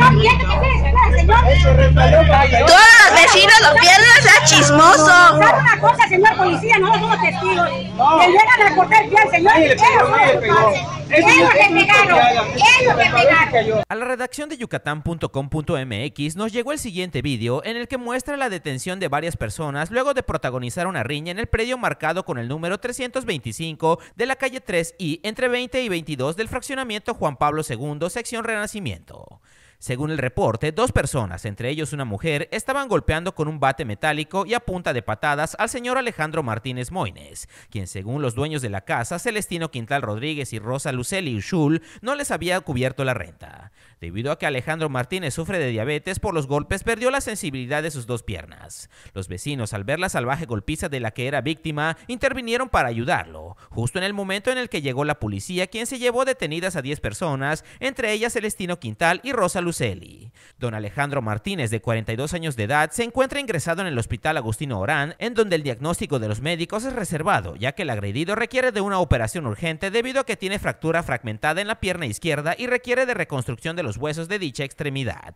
a A la redacción de yucatán.com.mx nos llegó el siguiente vídeo en el que muestra la detención de varias personas luego de protagonizar una riña en el predio marcado con el número 325 de la calle 3 y entre 20 y 22 del fraccionamiento Juan Pablo II, sección Renacimiento. Según el reporte, dos personas, entre ellos una mujer, estaban golpeando con un bate metálico y a punta de patadas al señor Alejandro Martínez Moines, quien según los dueños de la casa, Celestino Quintal Rodríguez y Rosa Luceli Ushul, no les había cubierto la renta. Debido a que Alejandro Martínez sufre de diabetes por los golpes, perdió la sensibilidad de sus dos piernas. Los vecinos, al ver la salvaje golpiza de la que era víctima, intervinieron para ayudarlo, justo en el momento en el que llegó la policía, quien se llevó detenidas a 10 personas, entre ellas Celestino Quintal y Rosa Lucelli. Don Alejandro Martínez, de 42 años de edad, se encuentra ingresado en el Hospital Agustino Orán, en donde el diagnóstico de los médicos es reservado, ya que el agredido requiere de una operación urgente debido a que tiene fractura fragmentada en la pierna izquierda y requiere de reconstrucción de los huesos de dicha extremidad.